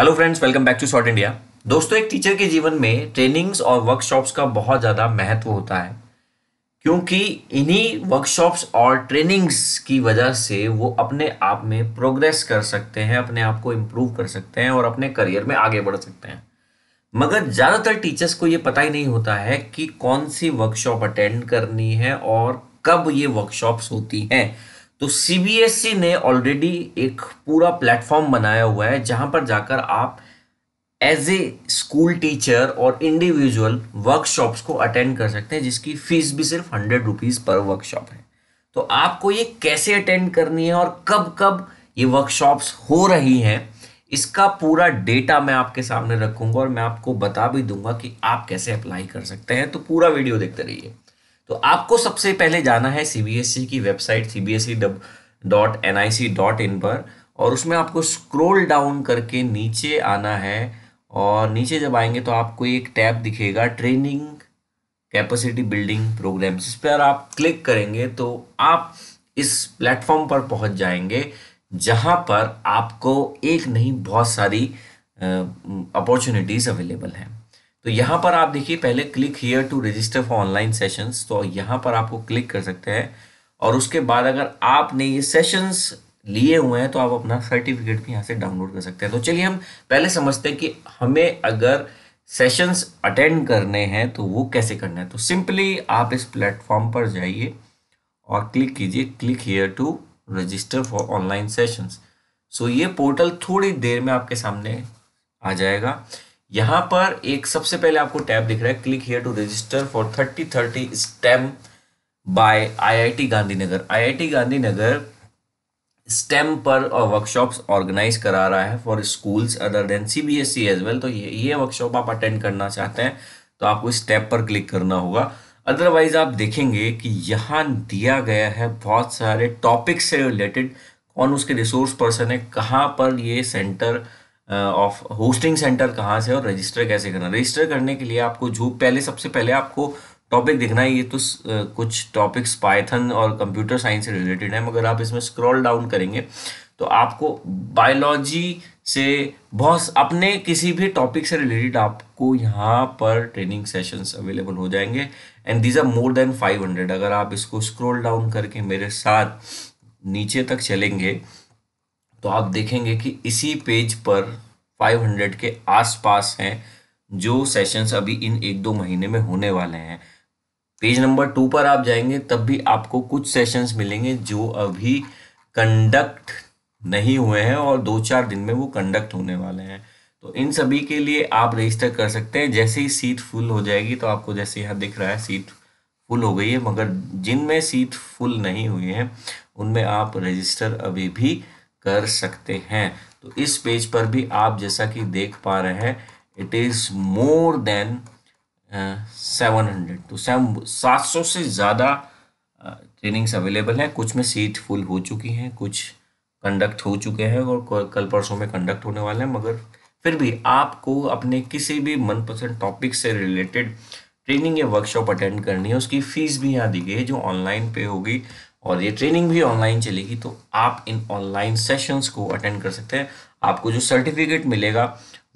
hello friends welcome back to short India दोस्तों एक teacher के जीवन में ट्रेनिंग्स और वर्कशॉप्स का बहुत ज़्यादा महत्व होता है क्योंकि इन्हीं वर्कशॉप्स और ट्रेनिंग्स की वजह से वो अपने आप में प्रोग्रेस कर सकते हैं अपने आप को इम्प्रूव कर सकते हैं और अपने करियर में आगे बढ़ सकते हैं मगर ज़्यादातर टीचर्स को ये पता ही नहीं होता है कि कौन सी वर्कशॉप अटेंड करनी है और कब ये वर्कशॉप्स होती हैं तो सीबीएसई e ने ऑलरेडी एक पूरा प्लेटफॉर्म बनाया हुआ है जहां पर जाकर आप एज ए स्कूल टीचर और इंडिविजुअल वर्कशॉप्स को अटेंड कर सकते हैं जिसकी फीस भी सिर्फ हंड्रेड रुपीज़ पर वर्कशॉप है तो आपको ये कैसे अटेंड करनी है और कब कब ये वर्कशॉप्स हो रही हैं इसका पूरा डेटा मैं आपके सामने रखूंगा और मैं आपको बता भी दूंगा कि आप कैसे अप्लाई कर सकते हैं तो पूरा वीडियो देखते रहिए तो आपको सबसे पहले जाना है सी e की website C B S E dot N I C dot in पर और उसमें आपको स्क्रोल डाउन करके नीचे आना है और नीचे जब आएंगे तो आपको एक टैब दिखेगा ट्रेनिंग कैपेसिटी बिल्डिंग प्रोग्राम इस पर आप क्लिक करेंगे तो आप इस प्लेटफॉर्म पर पहुंच जाएंगे जहां पर आपको एक नहीं बहुत सारी अपॉर्चुनिटीज़ अवेलेबल हैं तो यहाँ पर आप देखिए पहले click here to register for online sessions तो यहाँ पर आपको क्लिक कर सकते हैं और उसके बाद अगर आपने ये सेशंस लिए हुए हैं तो आप अपना सर्टिफिकेट भी यहाँ से डाउनलोड कर सकते हैं तो चलिए हम पहले समझते हैं कि हमें अगर सेशंस अटेंड करने हैं तो वो कैसे करना है तो सिंपली आप इस प्लेटफॉर्म पर जाइए और क्लिक कीजिए click here to register for online sessions so ये पोर्टल थोड़ी देर में आपके सामने आ जाएगा यहाँ पर एक सबसे पहले आपको टैब दिख रहा है click here to register for thirty thirty STEM by IIT Gandhinagar IIT Gandhinagar STEM पर वर्कशॉप्स uh, ऑर्गेनाइज करा रहा है for schools other than CBSE as well तो ये ये वर्कशॉप आप अटेंड करना चाहते हैं तो आपको इस टैब पर क्लिक करना होगा अदरवाइज आप देखेंगे कि यहाँ दिया गया है बहुत सारे टॉपिक्स से रिलेटेड कौन उसके रिसोर्स पर्सन है कहाँ पर ये सेंटर ऑफ होस्टिंग सेंटर कहाँ से और रजिस्टर कैसे करना रजिस्टर करने के लिए आपको जो पहले सबसे पहले आपको टॉपिक दिखना है ये तो uh, कुछ टॉपिक्स पाइथन और कंप्यूटर साइंस से रिलेटेड है मगर आप इसमें स्क्रॉल डाउन करेंगे तो आपको बायोलॉजी से बहुत अपने किसी भी टॉपिक से रिलेटेड आपको यहाँ पर ट्रेनिंग सेशंस अवेलेबल हो जाएंगे and these are more than 500 अगर आप इसको स्क्रॉल डाउन करके मेरे साथ नीचे तक चलेंगे तो आप देखेंगे कि इसी पेज पर 500 के आसपास हैं जो सेशंस अभी इन एक दो महीने में होने वाले हैं पेज नंबर टू पर आप जाएंगे तब भी आपको कुछ सेशंस मिलेंगे जो अभी कंडक्ट नहीं हुए हैं और दो चार दिन में वो कंडक्ट होने वाले हैं तो इन सभी के लिए आप रजिस्टर कर सकते हैं जैसे ही सीट फुल हो जाएगी तो आपको जैसे यहाँ दिख रहा है सीट फुल हो गई है मगर जिनमें सीट फुल नहीं हुई है उनमें आप रजिस्टर अभी भी कर सकते हैं तो इस पेज पर भी आप जैसा कि देख पा रहे हैं it is more than seven hundred तो सेवन सात सौ से ज़्यादा ट्रेनिंग्स अवेलेबल हैं कुछ में सीट फुल हो चुकी हैं कुछ कंडक्ट हो चुके हैं और कल परसों में कंडक्ट होने वाले हैं मगर फिर भी आपको अपने किसी भी मनपसंद टॉपिक से रिलेटेड ट्रेनिंग या वर्कशॉप अटेंड करनी है उसकी फ़ीस भी यहाँ दी गई है जो ऑनलाइन पे होगी और ये ट्रेनिंग भी ऑनलाइन चलेगी तो आप इन ऑनलाइन सेशंस को अटेंड कर सकते हैं आपको जो सर्टिफिकेट मिलेगा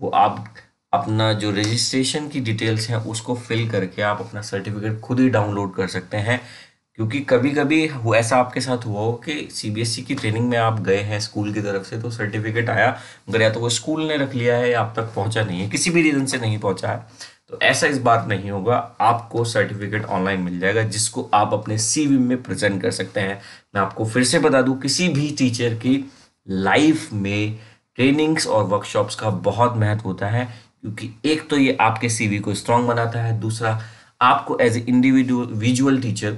वो आप अपना जो रजिस्ट्रेशन की डिटेल्स हैं उसको फिल करके आप अपना सर्टिफिकेट खुद ही डाउनलोड कर सकते हैं क्योंकि कभी कभी ऐसा आपके साथ हुआ हो कि सीबीएसई e की ट्रेनिंग में आप गए हैं स्कूल की तरफ से तो सर्टिफिकेट आया मगर या तो वो स्कूल ने रख लिया है या आप तक पहुंचा नहीं है किसी भी रीज़न से नहीं पहुंचा है तो ऐसा इस बार नहीं होगा आपको सर्टिफिकेट ऑनलाइन मिल जाएगा जिसको आप अपने वी में प्रजेंट कर सकते हैं मैं आपको फिर से बता दूँ किसी भी टीचर की लाइफ में ट्रेनिंग्स और वर्कशॉप्स का बहुत महत्व होता है क्योंकि एक तो ये आपके सीवी को स्ट्रांग बनाता है दूसरा आपको as a individual teacher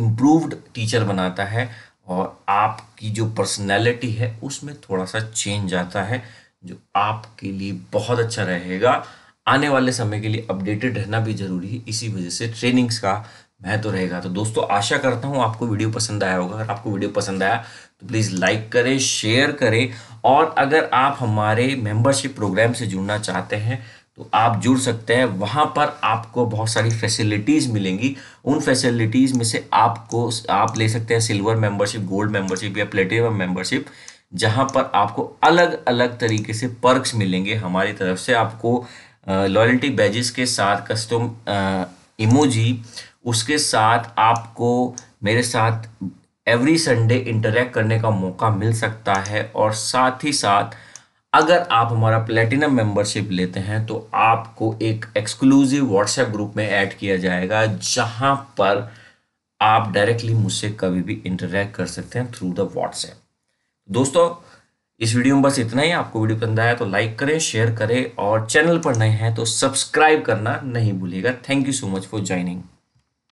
improved teacher बनाता है और आपकी जो पर्सनैलिटी है उसमें थोड़ा सा चेंज आता है जो आपके लिए बहुत अच्छा रहेगा आने वाले समय के लिए अपडेटेड रहना भी जरूरी है इसी वजह से ट्रेनिंग्स का महत्व तो रहेगा तो दोस्तों आशा करता हूँ आपको वीडियो पसंद आया होगा अगर आपको वीडियो पसंद आया तो प्लीज़ लाइक करें शेयर करें और अगर आप हमारे मेंबरशिप प्रोग्राम से जुड़ना चाहते हैं तो आप जुड़ सकते हैं वहाँ पर आपको बहुत सारी फैसिलिटीज़ मिलेंगी उन फैसिलिटीज़ में से आपको आप ले सकते हैं सिल्वर मेंबरशिप गोल्ड मेंबरशिप या प्लेटिनम मेंबरशिप जहाँ पर आपको अलग अलग तरीके से पर्क्स मिलेंगे हमारी तरफ से आपको लॉयल्टी बैजेस के साथ कस्टम इमोजी उसके साथ आपको मेरे साथ एवरी संडे इंटरेक्ट करने का मौका मिल सकता है और साथ ही साथ अगर आप हमारा प्लेटिनम मेंबरशिप लेते हैं तो आपको एक एक्सक्लूसिव व्हाट्सएप ग्रुप में ऐड किया जाएगा जहां पर आप डायरेक्टली मुझसे कभी भी इंटरेक्ट कर सकते हैं थ्रू द व्हाट्सएप दोस्तों इस वीडियो में बस इतना ही आपको वीडियो पसंद आया तो लाइक करें शेयर करें और चैनल पर नए हैं तो सब्सक्राइब करना नहीं भूलिएगा thank you so much for joining